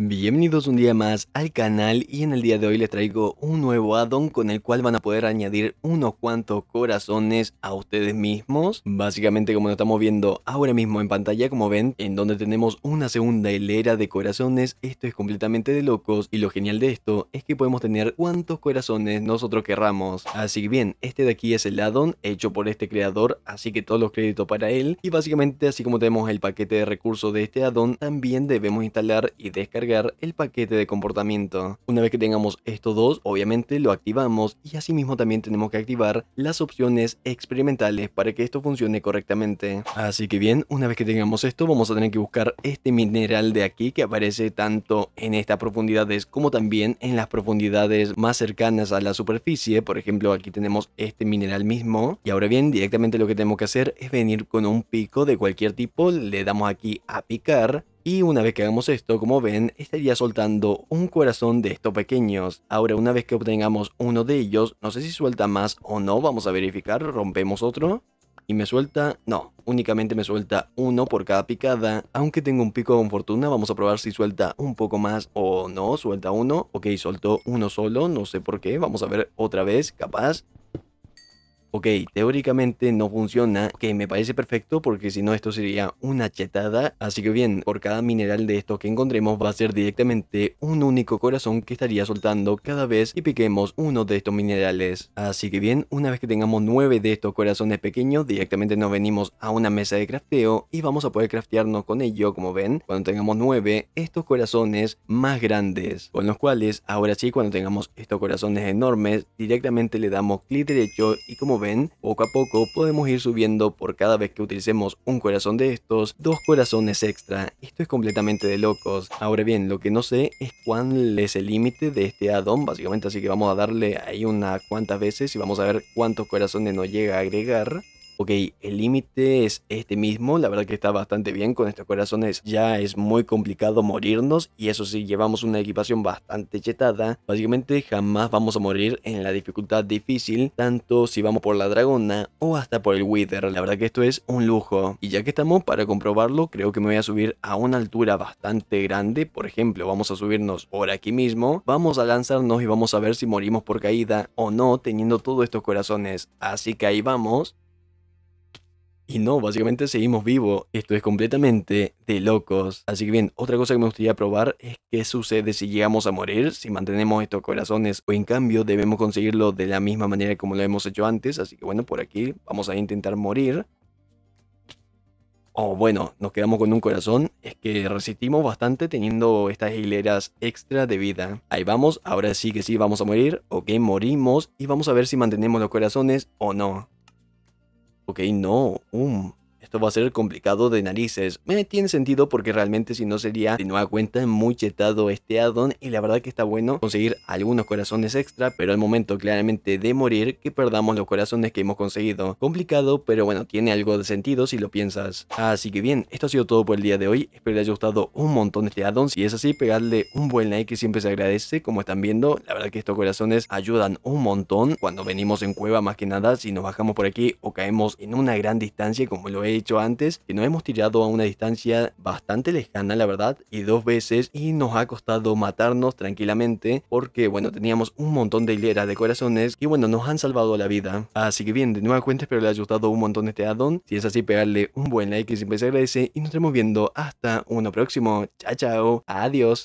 Bienvenidos un día más al canal y en el día de hoy les traigo un nuevo addon con el cual van a poder añadir unos cuantos corazones a ustedes mismos. Básicamente como lo estamos viendo ahora mismo en pantalla, como ven, en donde tenemos una segunda hilera de corazones, esto es completamente de locos y lo genial de esto es que podemos tener cuantos corazones nosotros querramos. Así que bien, este de aquí es el addon hecho por este creador, así que todos los créditos para él y básicamente así como tenemos el paquete de recursos de este addon, también debemos instalar y descargar el paquete de comportamiento. Una vez que tengamos estos dos, obviamente lo activamos y asimismo también tenemos que activar las opciones experimentales para que esto funcione correctamente. Así que bien, una vez que tengamos esto, vamos a tener que buscar este mineral de aquí que aparece tanto en estas profundidades como también en las profundidades más cercanas a la superficie. Por ejemplo, aquí tenemos este mineral mismo. Y ahora bien, directamente lo que tenemos que hacer es venir con un pico de cualquier tipo, le damos aquí a picar y una vez que hagamos esto, como ven, estaría soltando un corazón de estos pequeños. Ahora, una vez que obtengamos uno de ellos, no sé si suelta más o no, vamos a verificar, rompemos otro. Y me suelta, no, únicamente me suelta uno por cada picada, aunque tengo un pico de fortuna, vamos a probar si suelta un poco más o no, suelta uno, ok, soltó uno solo, no sé por qué, vamos a ver otra vez, capaz, ok, teóricamente no funciona, que me parece perfecto porque si no esto sería una chetada, así que bien, por cada mineral de estos que encontremos va a ser directamente un único corazón que estaría soltando cada vez y piquemos uno de estos minerales. Así que bien, una vez que tengamos nueve de estos corazones pequeños, directamente nos venimos a una mesa de crafteo y vamos a poder craftearnos con ello, como ven, cuando tengamos nueve estos corazones más grandes, con los cuales ahora sí cuando tengamos estos corazones enormes, directamente le damos clic derecho y como ven, poco a poco podemos ir subiendo por cada vez que utilicemos un corazón de estos, dos corazones extra. Esto es completamente de locos. Ahora bien, lo que no sé es cuál es el límite de este addon, básicamente, así que vamos a darle ahí unas cuantas veces y vamos a ver cuántos corazones nos llega a agregar ok, el límite es este mismo, la verdad que está bastante bien con estos corazones, ya es muy complicado morirnos y eso sí, llevamos una equipación bastante chetada, básicamente jamás vamos a morir en la dificultad difícil, tanto si vamos por la dragona o hasta por el wither, la verdad que esto es un lujo. Y ya que estamos para comprobarlo, creo que me voy a subir a una altura bastante grande, por ejemplo, vamos a subirnos por aquí mismo, vamos a lanzarnos y vamos a ver si morimos por caída o no teniendo todos estos corazones, así que ahí vamos. Y no, básicamente seguimos vivos. Esto es completamente de locos. Así que bien, otra cosa que me gustaría probar es qué sucede si llegamos a morir, si mantenemos estos corazones o en cambio debemos conseguirlo de la misma manera como lo hemos hecho antes. Así que bueno, por aquí vamos a intentar morir. O oh, bueno, nos quedamos con un corazón. Es que resistimos bastante teniendo estas hileras extra de vida. Ahí vamos, ahora sí que sí vamos a morir. Ok, morimos y vamos a ver si mantenemos los corazones o no. Ok, no. Um. Esto va a ser complicado de narices. me tiene sentido porque realmente si no sería de nueva cuenta muy chetado este addon y la verdad que está bueno conseguir algunos corazones extra, pero al momento claramente de morir que perdamos los corazones que hemos conseguido. Complicado, pero bueno, tiene algo de sentido si lo piensas. Así que bien, esto ha sido todo por el día de hoy. Espero les haya gustado un montón este addon. Si es así, pegarle un buen like que siempre se agradece. Como están viendo, la verdad que estos corazones ayudan un montón cuando venimos en cueva más que nada. Si nos bajamos por aquí o caemos en una gran distancia como lo he dicho antes, que nos hemos tirado a una distancia bastante lejana, la verdad, y dos veces, y nos ha costado matarnos tranquilamente, porque bueno, teníamos un montón de hileras de corazones, y bueno, nos han salvado la vida. Así que bien, de nueva cuenta, espero le haya gustado un montón este addon. Si es así, pegarle un buen like que siempre se agradece, y nos estamos viendo hasta uno próximo. Chao, chao, adiós.